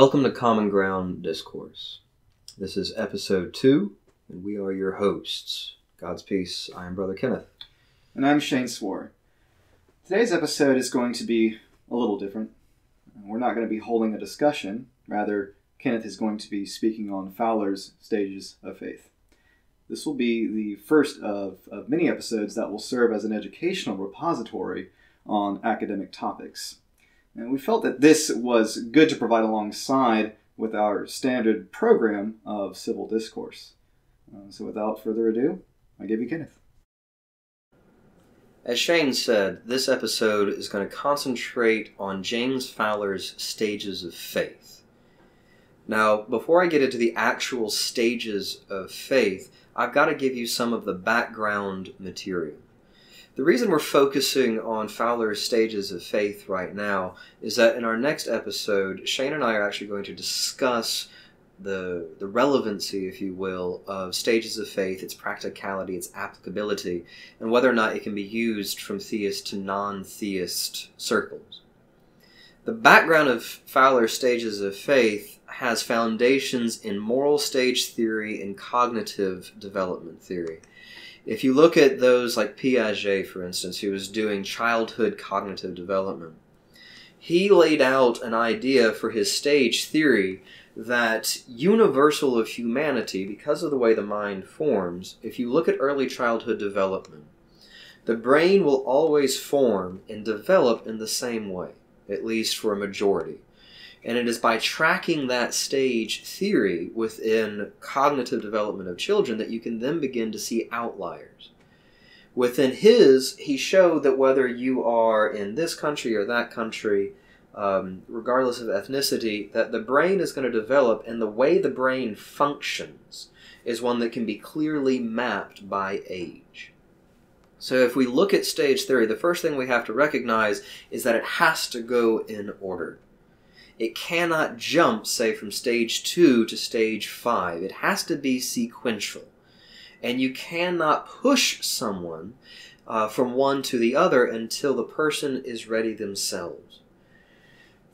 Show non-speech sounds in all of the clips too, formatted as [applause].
Welcome to Common Ground Discourse. This is episode two, and we are your hosts. God's peace. I am Brother Kenneth. And I'm Shane Swore. Today's episode is going to be a little different. We're not going to be holding a discussion, rather, Kenneth is going to be speaking on Fowler's stages of faith. This will be the first of, of many episodes that will serve as an educational repository on academic topics. And we felt that this was good to provide alongside with our standard program of civil discourse. Uh, so without further ado, I give you Kenneth. As Shane said, this episode is going to concentrate on James Fowler's stages of faith. Now, before I get into the actual stages of faith, I've got to give you some of the background material. The reason we're focusing on Fowler's stages of faith right now is that in our next episode, Shane and I are actually going to discuss the the relevancy, if you will, of stages of faith, its practicality, its applicability, and whether or not it can be used from theist to non-theist circles. The background of Fowler's stages of faith has foundations in moral stage theory and cognitive development theory. If you look at those like Piaget, for instance, who was doing childhood cognitive development, he laid out an idea for his stage theory that universal of humanity, because of the way the mind forms, if you look at early childhood development, the brain will always form and develop in the same way, at least for a majority. And it is by tracking that stage theory within cognitive development of children that you can then begin to see outliers. Within his, he showed that whether you are in this country or that country, um, regardless of ethnicity, that the brain is going to develop, and the way the brain functions is one that can be clearly mapped by age. So, if we look at stage theory, the first thing we have to recognize is that it has to go in order. It cannot jump, say, from stage two to stage five. It has to be sequential. And you cannot push someone uh, from one to the other until the person is ready themselves.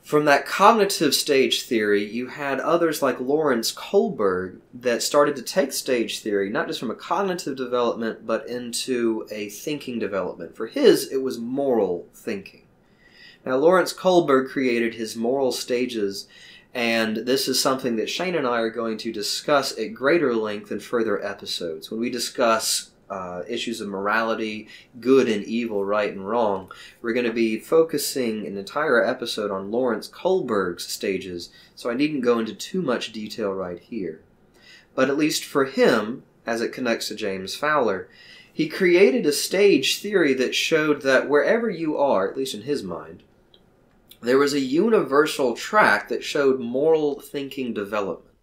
From that cognitive stage theory, you had others like Lawrence Kohlberg that started to take stage theory not just from a cognitive development but into a thinking development. For his, it was moral thinking. Now, Lawrence Kohlberg created his moral stages, and this is something that Shane and I are going to discuss at greater length in further episodes. When we discuss uh, issues of morality, good and evil, right and wrong, we're going to be focusing an entire episode on Lawrence Kohlberg's stages, so I needn't go into too much detail right here. But at least for him, as it connects to James Fowler, he created a stage theory that showed that wherever you are, at least in his mind, there was a universal track that showed moral thinking development.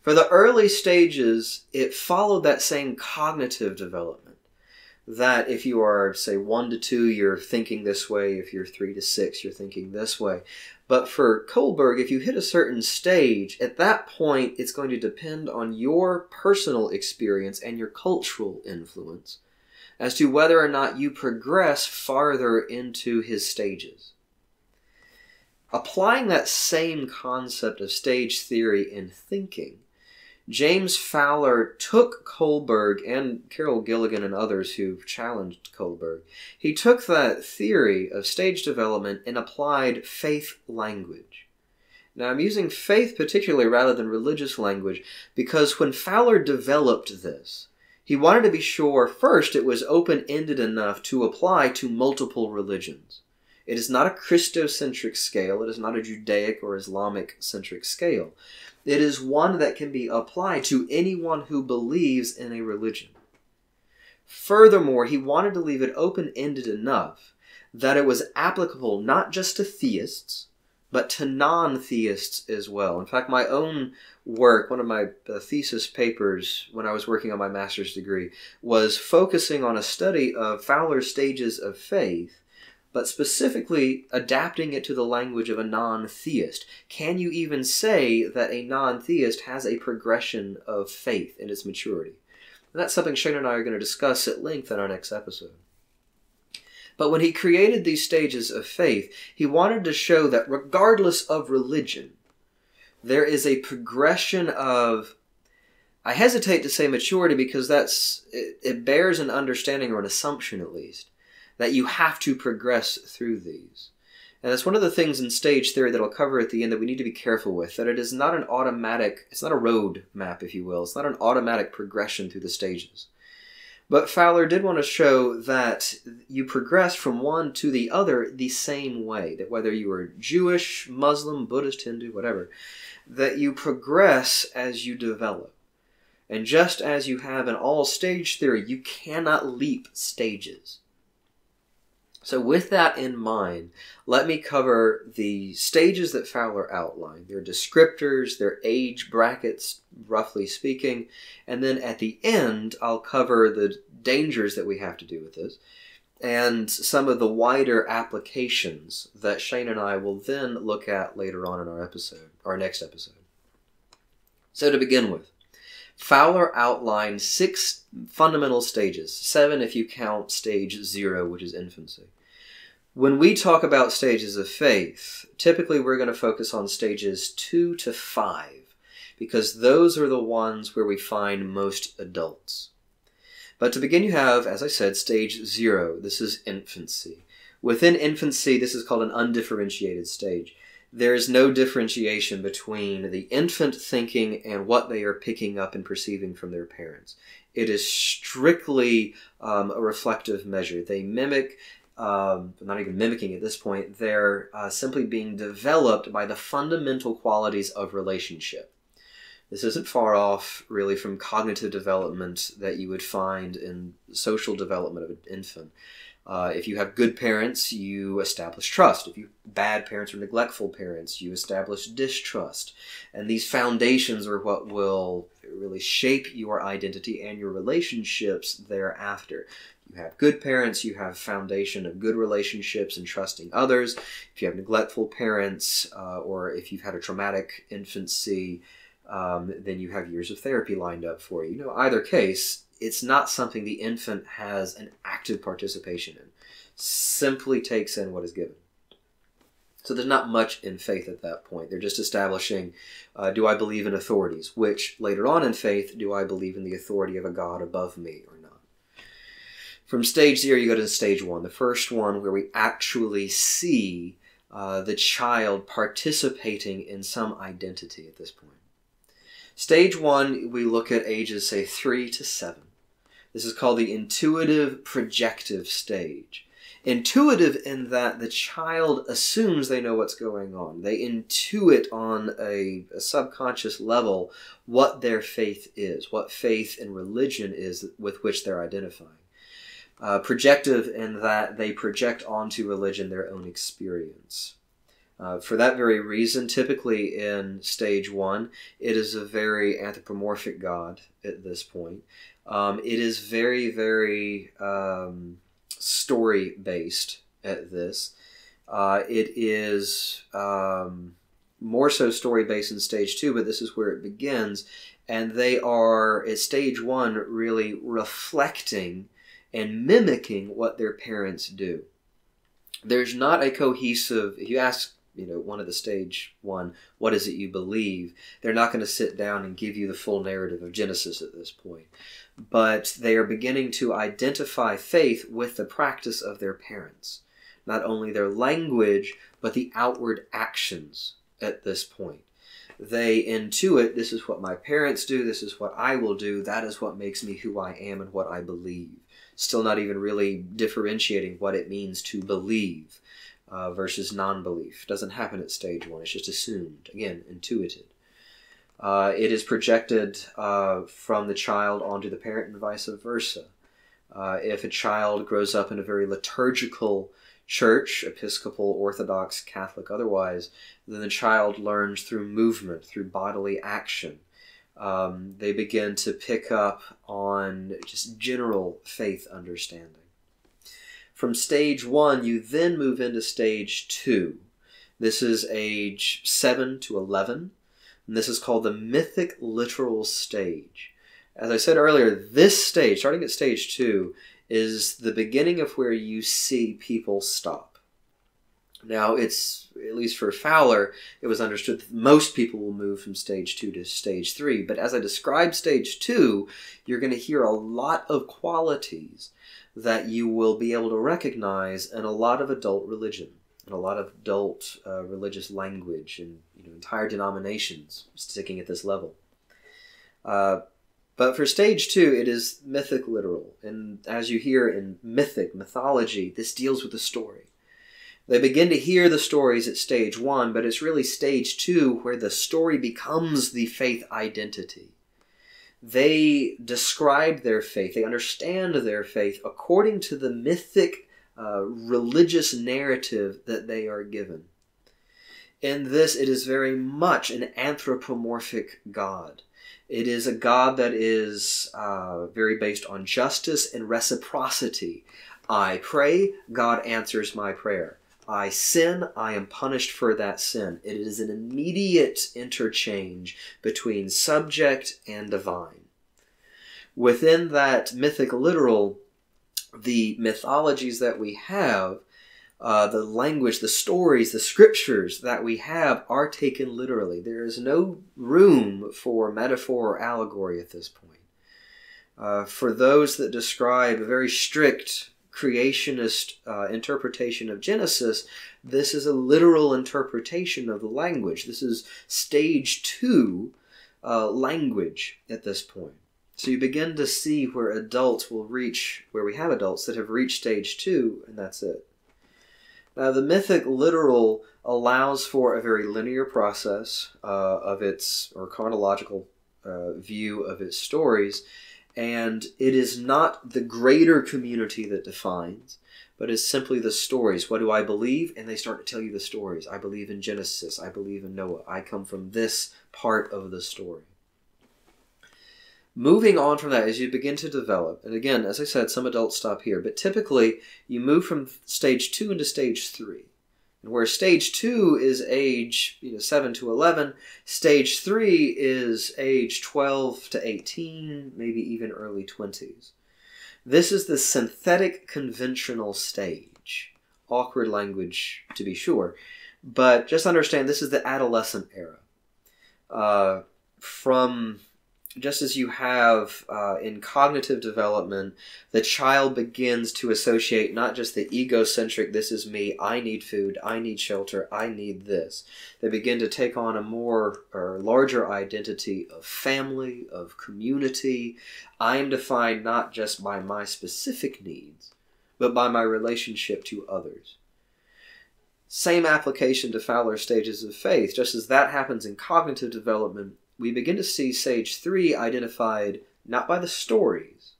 For the early stages, it followed that same cognitive development. That if you are, say, one to two, you're thinking this way. If you're three to six, you're thinking this way. But for Kohlberg, if you hit a certain stage, at that point, it's going to depend on your personal experience and your cultural influence as to whether or not you progress farther into his stages. Applying that same concept of stage theory in thinking, James Fowler took Kohlberg and Carol Gilligan and others who challenged Kohlberg, he took that theory of stage development and applied faith language. Now, I'm using faith particularly rather than religious language because when Fowler developed this, he wanted to be sure first it was open ended enough to apply to multiple religions. It is not a Christocentric scale, it is not a Judaic or Islamic centric scale. It is one that can be applied to anyone who believes in a religion. Furthermore, he wanted to leave it open ended enough that it was applicable not just to theists, but to non theists as well. In fact, my own work, one of my uh, thesis papers when I was working on my master's degree, was focusing on a study of Fowler's stages of faith but specifically adapting it to the language of a non theist. Can you even say that a non theist has a progression of faith in its maturity? And that's something Shane and I are going to discuss at length in our next episode. But when he created these stages of faith, he wanted to show that regardless of religion, there is a progression of I hesitate to say maturity because that's it, it bears an understanding or an assumption at least that you have to progress through these. And that's one of the things in stage theory that I'll cover at the end that we need to be careful with, that it is not an automatic, it's not a road map, if you will. It's not an automatic progression through the stages. But Fowler did want to show that you progress from one to the other the same way, that whether you are Jewish, Muslim, Buddhist, Hindu, whatever, that you progress as you develop. And just as you have in all stage theory, you cannot leap stages. So, with that in mind, let me cover the stages that Fowler outlined their descriptors, their age brackets, roughly speaking, and then at the end, I'll cover the dangers that we have to do with this and some of the wider applications that Shane and I will then look at later on in our episode, our next episode. So, to begin with, Fowler outlined six fundamental stages, seven if you count stage zero, which is infancy. When we talk about stages of faith, typically we're going to focus on stages two to five, because those are the ones where we find most adults. But to begin, you have, as I said, stage zero. This is infancy. Within infancy, this is called an undifferentiated stage there is no differentiation between the infant thinking and what they are picking up and perceiving from their parents. It is strictly um, a reflective measure. They mimic, um, not even mimicking at this point, they're uh, simply being developed by the fundamental qualities of relationship. This isn't far off, really, from cognitive development that you would find in social development of an infant. Uh, if you have good parents, you establish trust. If you bad parents or neglectful parents, you establish distrust. And these foundations are what will really shape your identity and your relationships thereafter. You have good parents, you have foundation of good relationships and trusting others. If you have neglectful parents, uh, or if you've had a traumatic infancy, um, then you have years of therapy lined up for you. You know, either case, it's not something the infant has an active participation in, simply takes in what is given. So there's not much in faith at that point. They're just establishing uh, do I believe in authorities? Which later on in faith, do I believe in the authority of a God above me or not? From stage zero, you go to stage one, the first one where we actually see uh, the child participating in some identity at this point. Stage one, we look at ages, say, three to seven. This is called the intuitive projective stage. Intuitive in that the child assumes they know what's going on. They intuit on a, a subconscious level what their faith is, what faith and religion is with which they're identifying. Uh, projective in that they project onto religion their own experience. Uh, for that very reason, typically in stage one, it is a very anthropomorphic god at this point. Um, it is very, very um, story based at this. Uh, it is um, more so story based in stage two, but this is where it begins. And they are, at stage one, really reflecting and mimicking what their parents do there's not a cohesive if you ask you know one of the stage one what is it you believe they're not going to sit down and give you the full narrative of genesis at this point but they are beginning to identify faith with the practice of their parents not only their language but the outward actions at this point they intuit this is what my parents do this is what i will do that is what makes me who i am and what i believe still not even really differentiating what it means to believe uh, versus non belief. Doesn't happen at stage one, it's just assumed, again, intuited. Uh, it is projected uh, from the child onto the parent and vice versa. Uh, if a child grows up in a very liturgical church, Episcopal, Orthodox, Catholic, otherwise, then the child learns through movement, through bodily action. Um, they begin to pick up on just general faith understanding. From stage one, you then move into stage two. This is age 7 to 11, and this is called the mythic literal stage. As I said earlier, this stage, starting at stage 2, is the beginning of where you see people stop. Now, it's at least for Fowler, it was understood that most people will move from stage two to stage three. But as I describe stage two, you're going to hear a lot of qualities that you will be able to recognize in a lot of adult religion and a lot of adult uh, religious language and you know, entire denominations sticking at this level. Uh, but for stage two, it is mythic literal. And as you hear in mythic mythology, this deals with the story they begin to hear the stories at stage one, but it's really stage two where the story becomes the faith identity. They describe their faith, they understand their faith according to the mythic uh, religious narrative that they are given. In this, it is very much an anthropomorphic God. It is a God that is uh, very based on justice and reciprocity. I pray, God answers my prayer. I sin, I am punished for that sin. It is an immediate interchange between subject and divine. Within that mythic literal, the mythologies that we have, uh, the language, the stories, the scriptures that we have are taken literally. There is no room for metaphor or allegory at this point. Uh, for those that describe a very strict creationist uh, interpretation of Genesis, this is a literal interpretation of the language. This is stage two uh, language at this point. So you begin to see where adults will reach, where we have adults that have reached stage two, and that's it. Now, the mythic literal allows for a very linear process uh, of its, or chronological uh, view of its stories, and it is not the greater community that defines, but is simply the stories. What do I believe? And they start to tell you the stories. I believe in Genesis. I believe in Noah. I come from this part of the story. Moving on from that, as you begin to develop, and again, as I said, some adults stop here, but typically you move from stage two into stage three. And where stage two is age you know, 7 to 11, stage three is age 12 to 18, maybe even early 20s. This is the synthetic conventional stage. Awkward language, to be sure. But just understand this is the adolescent era. Uh, from just as you have uh, in cognitive development, the child begins to associate not just the egocentric, this is me, I need food, I need shelter, I need this. They begin to take on a more or larger identity of family, of community. I am defined not just by my specific needs, but by my relationship to others same application to Fowler's stages of faith. Just as that happens in cognitive development, we begin to see Sage 3 identified not by the stories,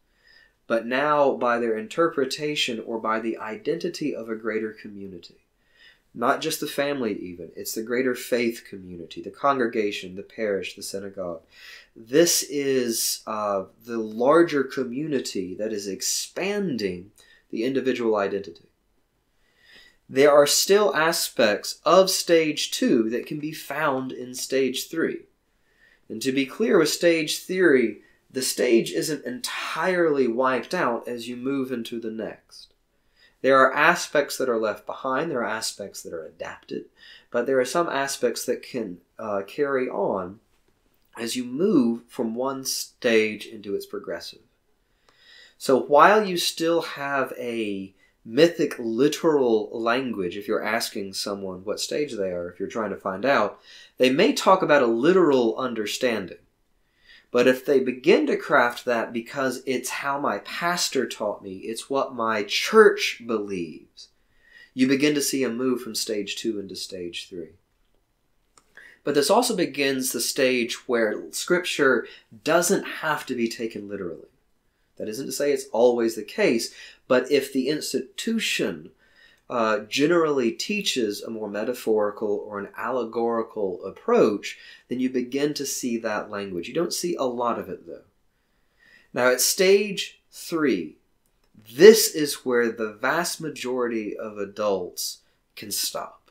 but now by their interpretation or by the identity of a greater community. Not just the family, even, it's the greater faith community, the congregation, the parish, the synagogue. This is uh, the larger community that is expanding the individual identity. There are still aspects of stage two that can be found in stage three and to be clear with stage theory, the stage isn't entirely wiped out as you move into the next. There are aspects that are left behind, there are aspects that are adapted, but there are some aspects that can uh, carry on as you move from one stage into its progressive. So while you still have a mythic literal language if you're asking someone what stage they are if you're trying to find out they may talk about a literal understanding but if they begin to craft that because it's how my pastor taught me it's what my church believes you begin to see a move from stage 2 into stage 3 but this also begins the stage where scripture doesn't have to be taken literally that isn't to say it's always the case, but if the institution uh, generally teaches a more metaphorical or an allegorical approach, then you begin to see that language. You don't see a lot of it though. Now, at stage three, this is where the vast majority of adults can stop.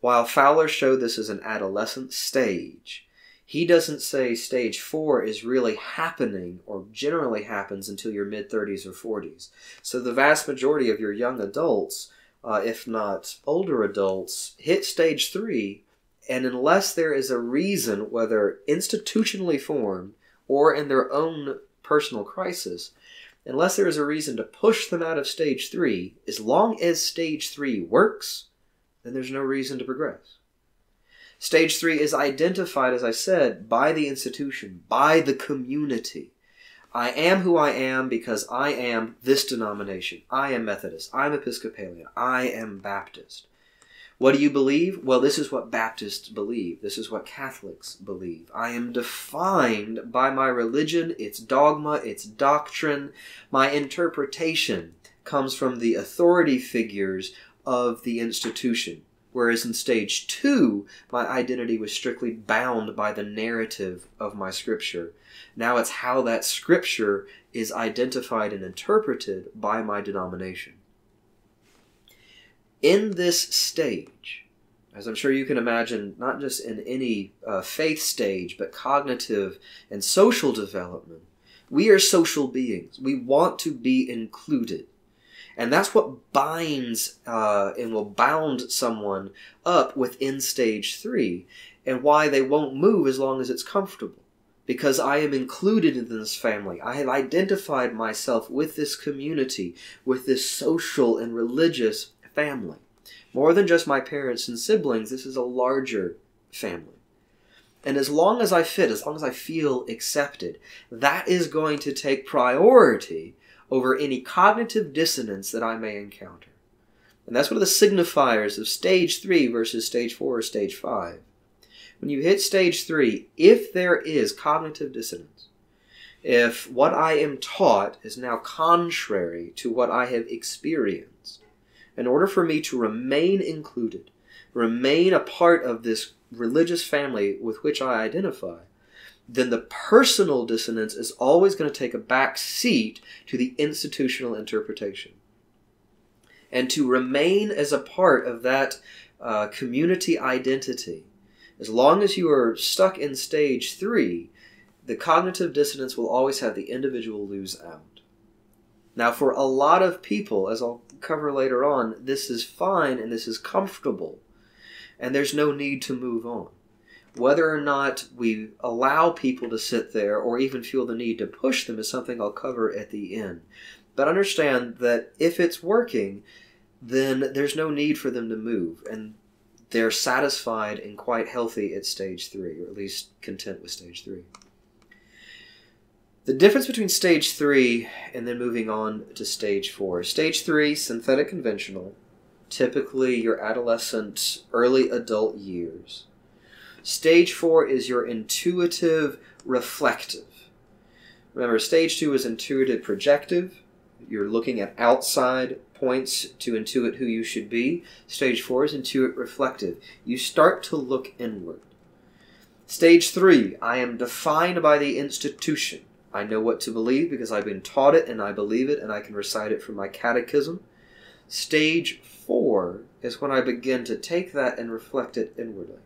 While Fowler showed this as an adolescent stage, he doesn't say stage four is really happening or generally happens until your mid 30s or 40s. So the vast majority of your young adults, uh, if not older adults, hit stage three, and unless there is a reason, whether institutionally formed or in their own personal crisis, unless there is a reason to push them out of stage three, as long as stage three works, then there's no reason to progress. Stage three is identified, as I said, by the institution, by the community. I am who I am because I am this denomination. I am Methodist. I'm Episcopalian. I am Baptist. What do you believe? Well, this is what Baptists believe. This is what Catholics believe. I am defined by my religion, its dogma, its doctrine. My interpretation comes from the authority figures of the institution whereas in stage two, my identity was strictly bound by the narrative of my scripture. Now it's how that scripture is identified and interpreted by my denomination. In this stage, as I'm sure you can imagine, not just in any uh, faith stage, but cognitive and social development, we are social beings. We want to be included. And that's what binds uh, and will bound someone up within stage three and why they won't move as long as it's comfortable. Because I am included in this family. I have identified myself with this community, with this social and religious family. More than just my parents and siblings, this is a larger family. And as long as I fit, as long as I feel accepted, that is going to take priority over any cognitive dissonance that I may encounter. And that's one of the signifiers of stage three versus stage four or stage five. When you hit stage three, if there is cognitive dissonance, if what I am taught is now contrary to what I have experienced, in order for me to remain included, remain a part of this religious family with which I identify, then the personal dissonance is always going to take a back seat to the institutional interpretation. And to remain as a part of that uh, community identity, as long as you are stuck in stage three, the cognitive dissonance will always have the individual lose out. Now, for a lot of people, as I'll cover later on, this is fine and this is comfortable, and there's no need to move on. Whether or not we allow people to sit there or even feel the need to push them is something I'll cover at the end. But understand that if it's working, then there's no need for them to move, and they're satisfied and quite healthy at stage three, or at least content with stage three. The difference between stage three and then moving on to stage four. Stage three, synthetic conventional, typically your adolescent, early adult years. Stage four is your intuitive reflective. Remember, stage two is intuitive projective. You're looking at outside points to intuit who you should be. Stage four is intuit reflective. You start to look inward. Stage three, I am defined by the institution. I know what to believe because I've been taught it and I believe it and I can recite it from my catechism. Stage four is when I begin to take that and reflect it inwardly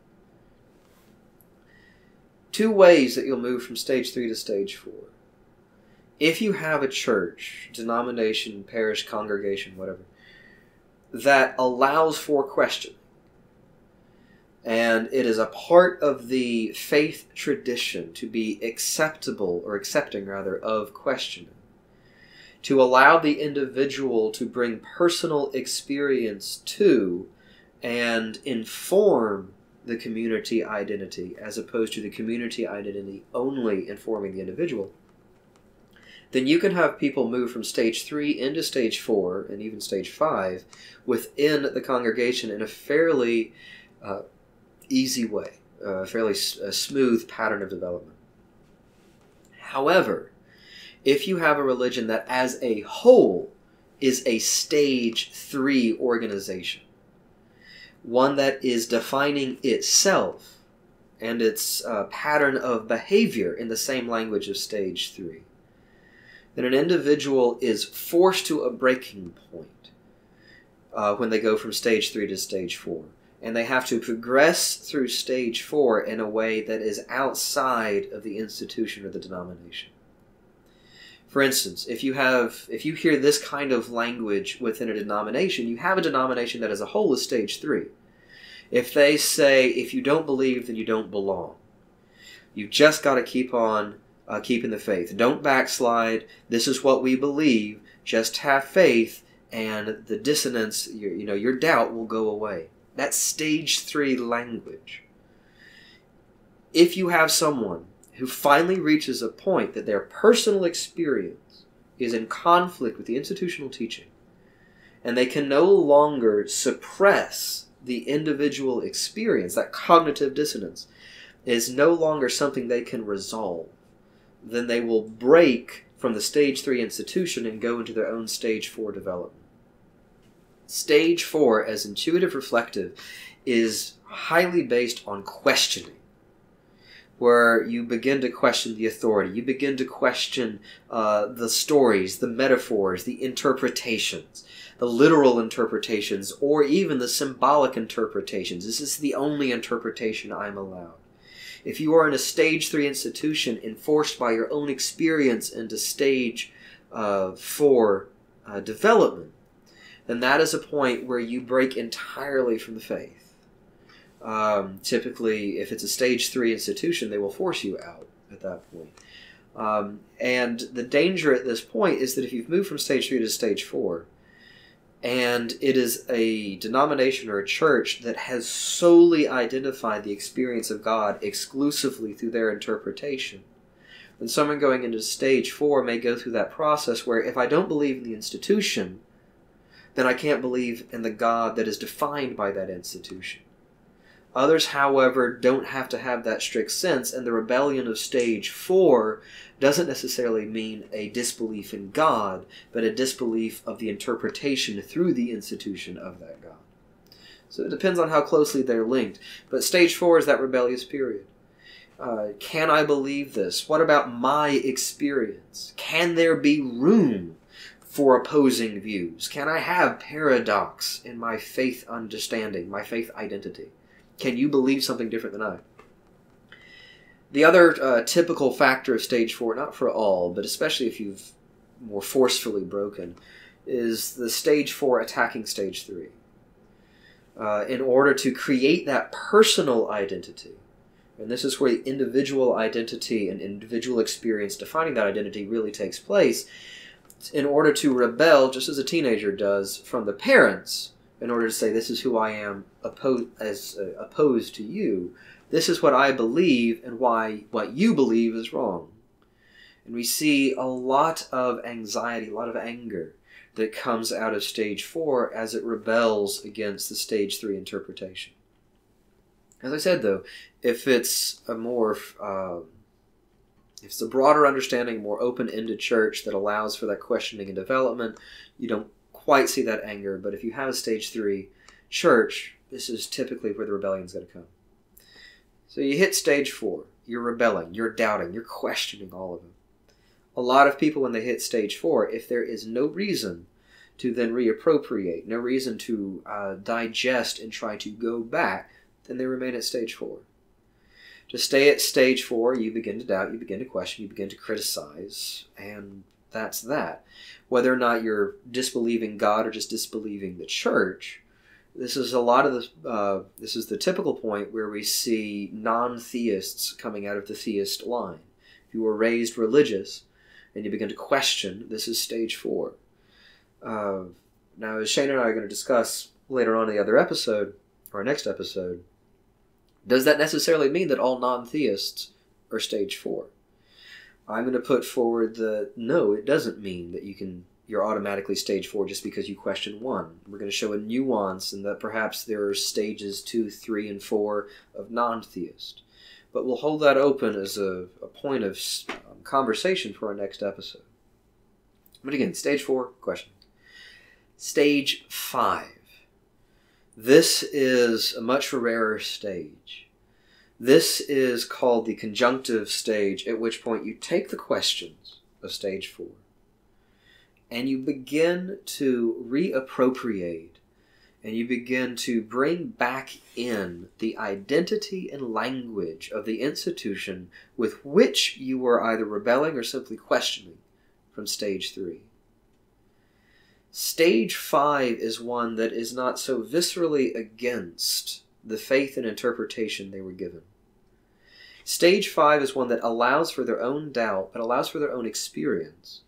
two ways that you'll move from stage three to stage four. If you have a church, denomination, parish, congregation, whatever, that allows for questioning, and it is a part of the faith tradition to be acceptable, or accepting rather, of questioning, to allow the individual to bring personal experience to and inform the community identity as opposed to the community identity only informing the individual, then you can have people move from stage three into stage four and even stage five within the congregation in a fairly uh, easy way, a fairly s- a smooth pattern of development. However, if you have a religion that as a whole is a stage three organization, one that is defining itself and its uh, pattern of behavior in the same language of stage three. Then an individual is forced to a breaking point uh, when they go from stage three to stage four. And they have to progress through stage four in a way that is outside of the institution or the denomination. For instance, if you have if you hear this kind of language within a denomination, you have a denomination that as a whole is stage three. If they say if you don't believe, then you don't belong. You just got to keep on uh, keeping the faith. Don't backslide. This is what we believe. Just have faith, and the dissonance, your, you know, your doubt will go away. That's stage three language. If you have someone who finally reaches a point that their personal experience is in conflict with the institutional teaching, and they can no longer suppress the individual experience, that cognitive dissonance is no longer something they can resolve, then they will break from the stage three institution and go into their own stage four development. Stage four, as intuitive reflective, is highly based on questioning where you begin to question the authority, you begin to question uh, the stories, the metaphors, the interpretations, the literal interpretations, or even the symbolic interpretations. This is the only interpretation I'm allowed. If you are in a stage three institution enforced by your own experience into stage uh, four uh, development, then that is a point where you break entirely from the faith um, typically, if it's a stage three institution, they will force you out at that point. Um, and the danger at this point is that if you've moved from stage three to stage four, and it is a denomination or a church that has solely identified the experience of God exclusively through their interpretation. then someone going into stage four may go through that process where if I don't believe in the institution, then I can't believe in the God that is defined by that institution. Others, however, don't have to have that strict sense, and the rebellion of stage four doesn't necessarily mean a disbelief in God, but a disbelief of the interpretation through the institution of that God. So it depends on how closely they're linked. But stage four is that rebellious period. Uh, can I believe this? What about my experience? Can there be room for opposing views? Can I have paradox in my faith understanding, my faith identity? Can you believe something different than I? The other uh, typical factor of stage four, not for all, but especially if you've more forcefully broken, is the stage four attacking stage three. Uh, in order to create that personal identity, and this is where the individual identity and individual experience defining that identity really takes place, in order to rebel, just as a teenager does, from the parents in order to say this is who I am opposed as uh, opposed to you. This is what I believe and why what you believe is wrong. And we see a lot of anxiety, a lot of anger that comes out of stage 4 as it rebels against the stage 3 interpretation. As I said though, if it's a more uh, if it's a broader understanding, more open-ended church that allows for that questioning and development, you don't quite see that anger, but if you have a stage three church, this is typically where the rebellion is going to come. So you hit stage four, you're rebelling, you're doubting, you're questioning all of them. A lot of people, when they hit stage four, if there is no reason to then reappropriate, no reason to uh, digest and try to go back, then they remain at stage four. To stay at stage four, you begin to doubt, you begin to question, you begin to criticize, and that's that whether or not you're disbelieving God or just disbelieving the church, this is a lot of the uh, this is the typical point where we see non-theists coming out of the theist line. If you were raised religious and you begin to question, this is stage four. Uh, now, as Shane and I are going to discuss later on in the other episode, or our next episode, does that necessarily mean that all non-theists are stage four? I'm going to put forward the no, it doesn't mean that you can you're automatically stage four just because you question one. We're going to show a nuance and that perhaps there are stages two, three, and four of non-theist. But we'll hold that open as a, a point of um, conversation for our next episode. But again, stage four question. Stage five. This is a much rarer stage this is called the conjunctive stage, at which point you take the questions of stage four and you begin to reappropriate and you begin to bring back in the identity and language of the institution with which you were either rebelling or simply questioning from stage three. Stage five is one that is not so viscerally against the faith and interpretation they were given. Stage five is one that allows for their own doubt, but allows for their own experience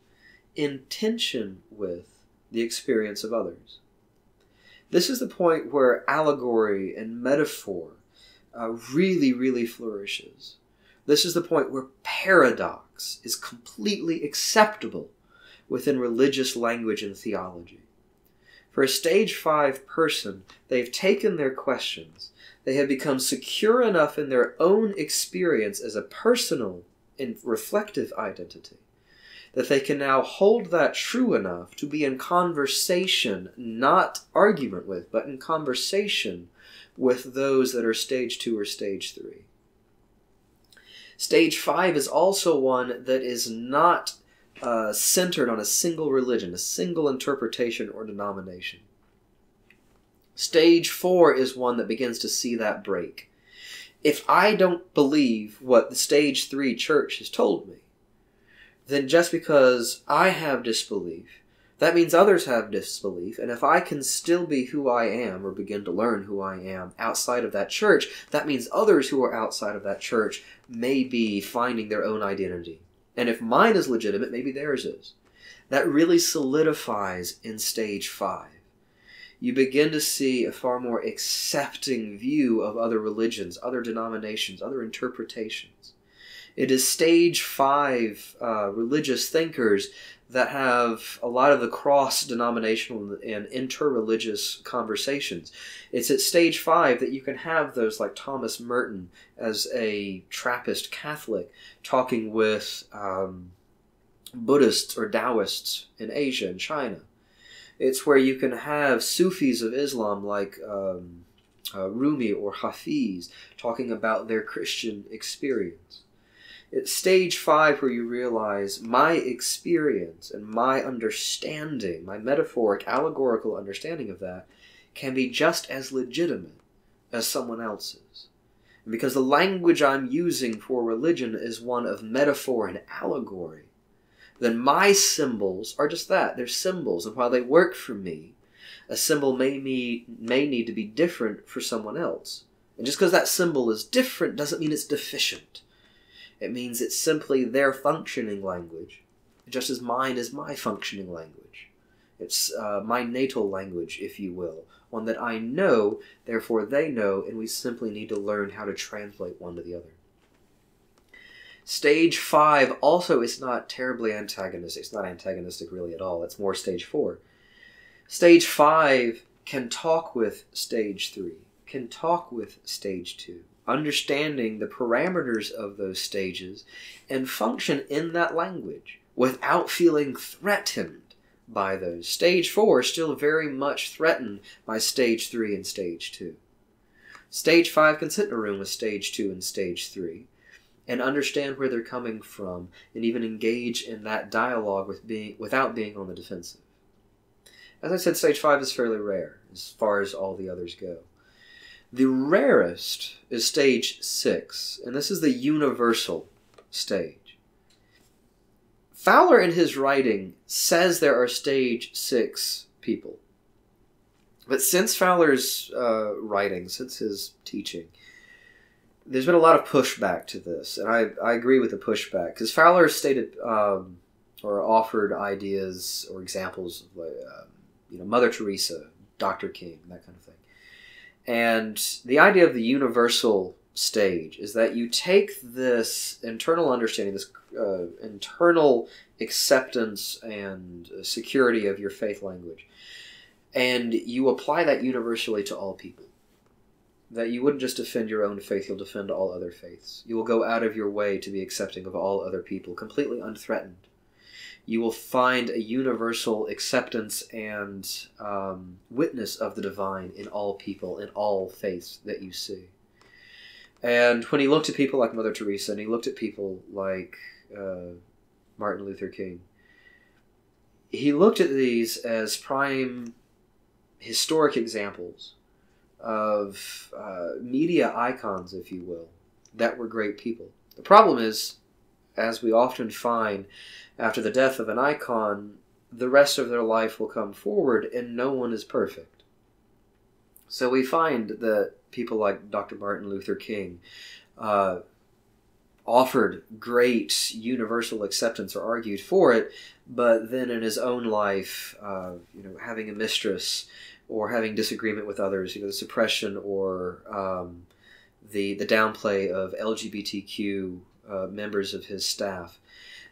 in tension with the experience of others. This is the point where allegory and metaphor uh, really, really flourishes. This is the point where paradox is completely acceptable within religious language and theology. For a stage five person, they've taken their questions they have become secure enough in their own experience as a personal and reflective identity that they can now hold that true enough to be in conversation, not argument with, but in conversation with those that are stage two or stage three. Stage five is also one that is not uh, centered on a single religion, a single interpretation or denomination. Stage four is one that begins to see that break. If I don't believe what the stage three church has told me, then just because I have disbelief, that means others have disbelief. And if I can still be who I am or begin to learn who I am outside of that church, that means others who are outside of that church may be finding their own identity. And if mine is legitimate, maybe theirs is. That really solidifies in stage five you begin to see a far more accepting view of other religions, other denominations, other interpretations. It is stage five uh, religious thinkers that have a lot of the cross denominational and interreligious conversations. It's at stage five that you can have those like Thomas Merton as a Trappist Catholic talking with um, Buddhists or Taoists in Asia and China it's where you can have Sufis of Islam like um, uh, Rumi or Hafiz talking about their Christian experience. It's stage five where you realize my experience and my understanding, my metaphoric, allegorical understanding of that, can be just as legitimate as someone else's. because the language I'm using for religion is one of metaphor and allegory, then my symbols are just that. They're symbols. And while they work for me, a symbol may, me, may need to be different for someone else. And just because that symbol is different doesn't mean it's deficient. It means it's simply their functioning language, just as mine is my functioning language. It's uh, my natal language, if you will, one that I know, therefore they know, and we simply need to learn how to translate one to the other. Stage five also is not terribly antagonistic. It's not antagonistic really at all. It's more stage four. Stage five can talk with stage three, can talk with stage two, understanding the parameters of those stages and function in that language without feeling threatened by those. Stage four is still very much threatened by stage three and stage two. Stage five can sit in a room with stage two and stage three and understand where they're coming from and even engage in that dialogue with being without being on the defensive. As I said, stage five is fairly rare as far as all the others go. The rarest is stage six, and this is the universal stage. Fowler, in his writing, says there are stage six people. But since Fowler's uh, writing, since his teaching, there's been a lot of pushback to this, and I, I agree with the pushback because Fowler stated um, or offered ideas or examples of uh, you know Mother Teresa, Dr. King, that kind of thing. And the idea of the universal stage is that you take this internal understanding, this uh, internal acceptance and security of your faith language, and you apply that universally to all people that you wouldn't just defend your own faith, you'll defend all other faiths. You will go out of your way to be accepting of all other people, completely unthreatened. You will find a universal acceptance and um, witness of the divine in all people, in all faiths that you see. And when he looked at people like Mother Teresa and he looked at people like uh, Martin Luther King, he looked at these as prime historic examples of uh, media icons, if you will, that were great people. The problem is, as we often find, after the death of an icon, the rest of their life will come forward and no one is perfect. So we find that people like Dr. Martin Luther King uh, offered great universal acceptance or argued for it, but then in his own life, uh, you know, having a mistress or having disagreement with others, you know, the suppression or um, the the downplay of LGBTQ uh, members of his staff,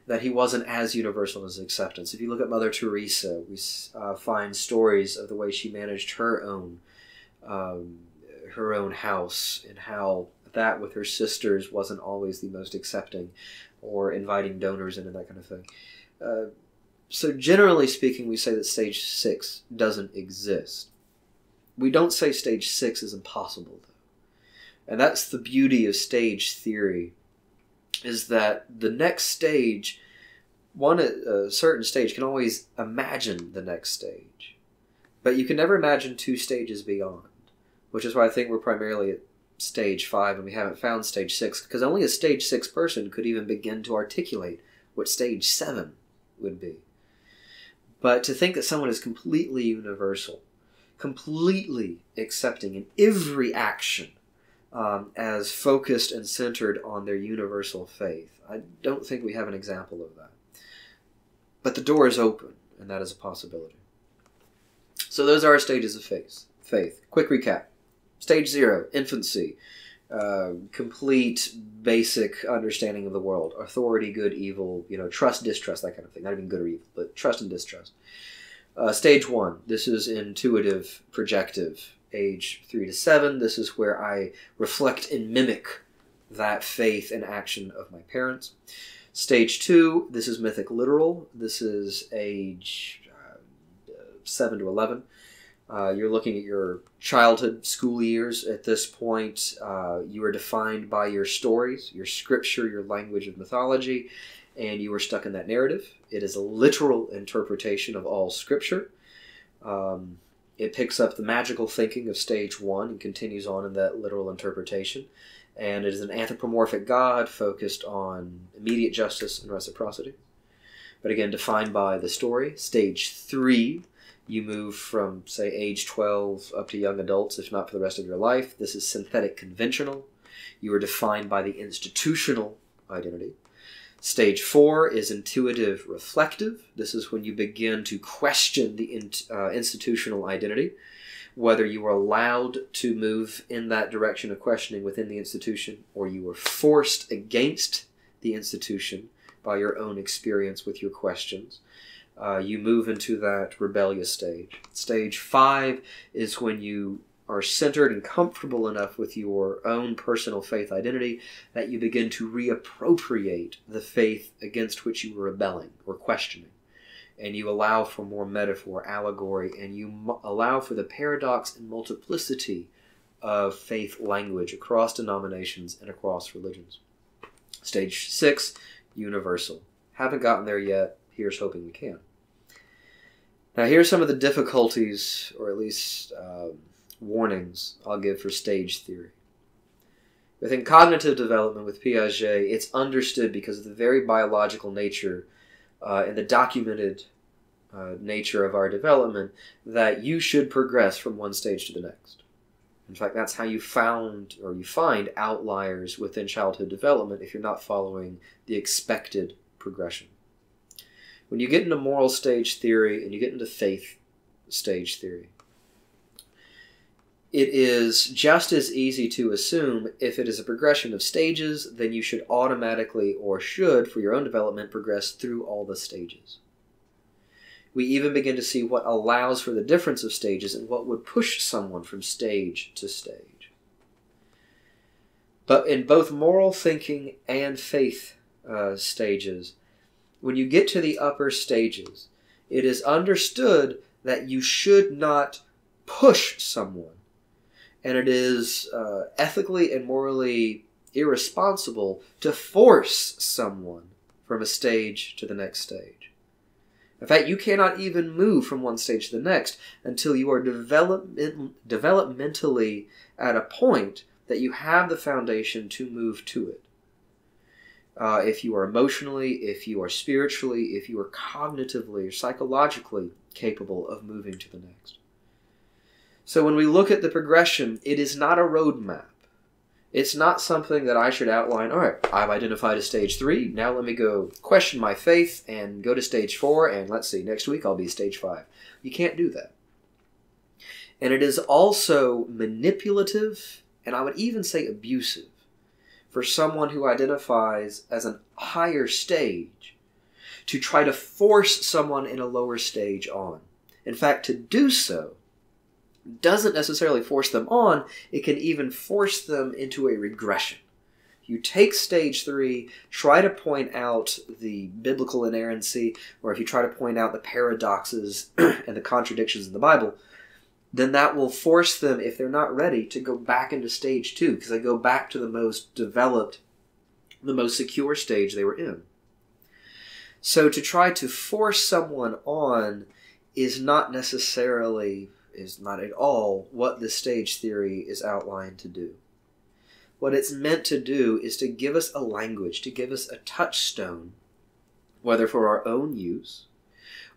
that he wasn't as universal in his acceptance. If you look at Mother Teresa, we uh, find stories of the way she managed her own um, her own house and how that with her sisters wasn't always the most accepting or inviting donors and that kind of thing. Uh, so generally speaking, we say that stage six doesn't exist. We don't say stage six is impossible, though. And that's the beauty of stage theory, is that the next stage, one uh, a certain stage, can always imagine the next stage. But you can never imagine two stages beyond, which is why I think we're primarily at stage five and we haven't found stage six, because only a stage six person could even begin to articulate what stage seven would be. But to think that someone is completely universal completely accepting in every action um, as focused and centered on their universal faith. I don't think we have an example of that. But the door is open, and that is a possibility. So those are our stages of faith. Faith. Quick recap. Stage zero, infancy, uh, complete basic understanding of the world, authority, good, evil, you know, trust, distrust, that kind of thing. Not even good or evil, but trust and distrust. Uh, stage one. This is intuitive projective, age three to seven. This is where I reflect and mimic that faith and action of my parents. Stage two. This is mythic literal. This is age uh, seven to eleven. Uh, you're looking at your childhood school years at this point. Uh, you are defined by your stories, your scripture, your language of mythology, and you are stuck in that narrative it is a literal interpretation of all scripture. Um, it picks up the magical thinking of stage one and continues on in that literal interpretation. And it is an anthropomorphic God focused on immediate justice and reciprocity. But again, defined by the story. Stage three, you move from, say, age 12 up to young adults, if not for the rest of your life. This is synthetic conventional. You are defined by the institutional identity. Stage four is intuitive reflective. This is when you begin to question the in, uh, institutional identity, whether you are allowed to move in that direction of questioning within the institution or you are forced against the institution by your own experience with your questions. Uh, you move into that rebellious stage. Stage five is when you are centered and comfortable enough with your own personal faith identity that you begin to reappropriate the faith against which you were rebelling or questioning. And you allow for more metaphor, allegory, and you m- allow for the paradox and multiplicity of faith language across denominations and across religions. Stage six, universal. Haven't gotten there yet. Here's hoping we can. Now, here's some of the difficulties, or at least. Um, warnings I'll give for stage theory. Within cognitive development with Piaget, it's understood because of the very biological nature uh, and the documented uh, nature of our development that you should progress from one stage to the next. In fact, that's how you found or you find outliers within childhood development if you're not following the expected progression. When you get into moral stage theory and you get into faith stage theory, it is just as easy to assume if it is a progression of stages, then you should automatically or should, for your own development, progress through all the stages. We even begin to see what allows for the difference of stages and what would push someone from stage to stage. But in both moral thinking and faith uh, stages, when you get to the upper stages, it is understood that you should not push someone and it is uh, ethically and morally irresponsible to force someone from a stage to the next stage. In fact, you cannot even move from one stage to the next until you are development, developmentally at a point that you have the foundation to move to it. Uh, if you are emotionally, if you are spiritually, if you are cognitively or psychologically capable of moving to the next. So when we look at the progression, it is not a roadmap. It's not something that I should outline, all right, I've identified a stage three. Now let me go question my faith and go to stage four. And let's see, next week I'll be stage five. You can't do that. And it is also manipulative, and I would even say abusive, for someone who identifies as a higher stage to try to force someone in a lower stage on. In fact, to do so doesn't necessarily force them on, it can even force them into a regression. You take stage three, try to point out the biblical inerrancy, or if you try to point out the paradoxes [clears throat] and the contradictions in the Bible, then that will force them, if they're not ready, to go back into stage two, because they go back to the most developed, the most secure stage they were in. So to try to force someone on is not necessarily is not at all what the stage theory is outlined to do. What it's meant to do is to give us a language, to give us a touchstone, whether for our own use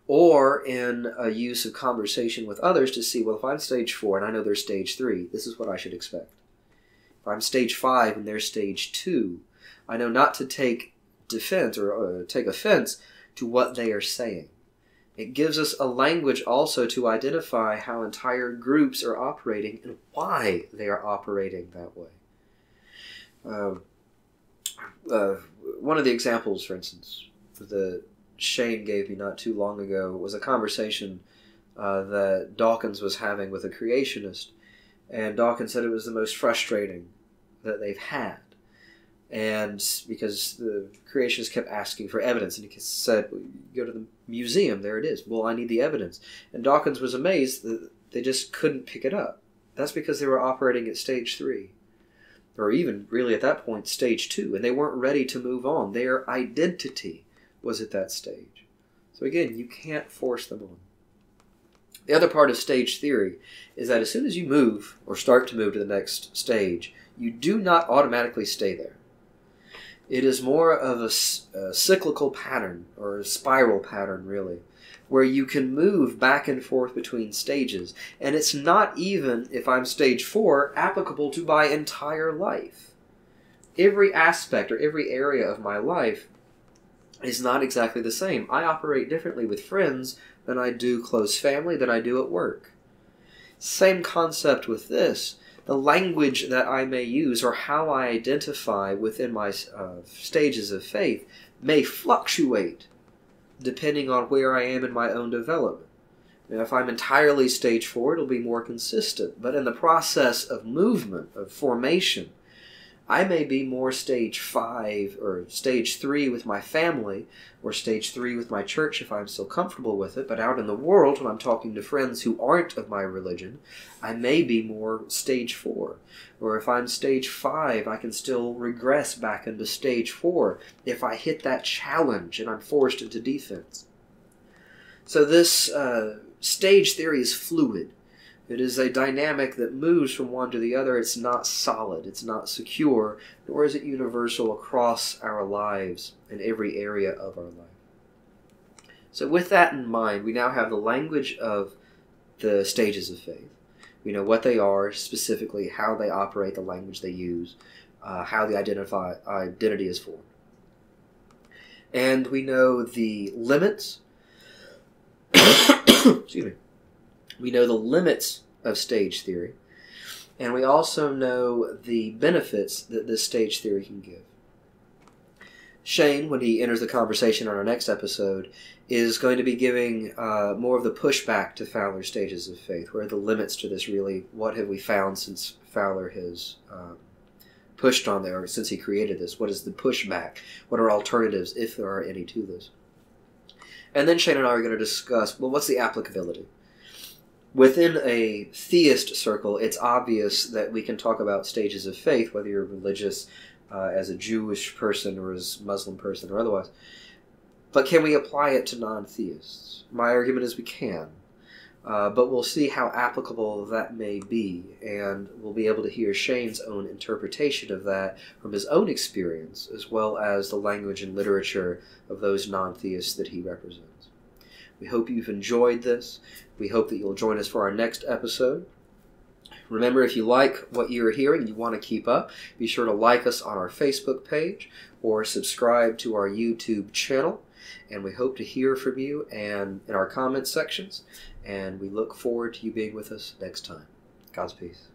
or in a use of conversation with others to see, well, if I'm stage four and I know they're stage three, this is what I should expect. If I'm stage five and they're stage two, I know not to take defense or uh, take offense to what they are saying. It gives us a language also to identify how entire groups are operating and why they are operating that way. Um, uh, one of the examples, for instance, that Shane gave me not too long ago was a conversation uh, that Dawkins was having with a creationist, and Dawkins said it was the most frustrating that they've had and because the creationists kept asking for evidence, and he said, "Go to the museum. There it is. Well, I need the evidence." And Dawkins was amazed that they just couldn't pick it up. That's because they were operating at stage three, or even really at that point stage two, and they weren't ready to move on. Their identity was at that stage. So again, you can't force them on. The other part of stage theory is that as soon as you move or start to move to the next stage, you do not automatically stay there. It is more of a, a cyclical pattern or a spiral pattern, really, where you can move back and forth between stages. And it's not even, if I'm stage four, applicable to my entire life. Every aspect or every area of my life is not exactly the same. I operate differently with friends than I do close family, than I do at work. Same concept with this the language that I may use or how I identify within my uh, stages of faith may fluctuate depending on where I am in my own development. Now, if I'm entirely stage four, it'll be more consistent. But in the process of movement, of formation, I may be more stage five or stage three with my family or stage three with my church if I'm still comfortable with it, but out in the world when I'm talking to friends who aren't of my religion, I may be more stage four. Or if I'm stage five, I can still regress back into stage four if I hit that challenge and I'm forced into defense. So this uh, stage theory is fluid. It is a dynamic that moves from one to the other. It's not solid, it's not secure, nor is it universal across our lives and every area of our life. So, with that in mind, we now have the language of the stages of faith. We know what they are, specifically how they operate, the language they use, uh, how the identify, identity is formed. And we know the limits. [coughs] Excuse me we know the limits of stage theory, and we also know the benefits that this stage theory can give. Shane, when he enters the conversation on our next episode, is going to be giving uh, more of the pushback to Fowler's stages of faith. Where are the limits to this, really? What have we found since Fowler has um, pushed on there, or since he created this? What is the pushback? What are alternatives, if there are any, to this? And then Shane and I are going to discuss well, what's the applicability? within a theist circle, it's obvious that we can talk about stages of faith, whether you're religious uh, as a Jewish person or as Muslim person or otherwise. But can we apply it to non-theists? My argument is we can. Uh, but we'll see how applicable that may be, and we'll be able to hear Shane's own interpretation of that from his own experience, as well as the language and literature of those non theists that he represents. We hope you've enjoyed this. We hope that you'll join us for our next episode. Remember, if you like what you're hearing, you want to keep up, be sure to like us on our Facebook page or subscribe to our YouTube channel. And we hope to hear from you and in our comment sections. And we look forward to you being with us next time. God's peace.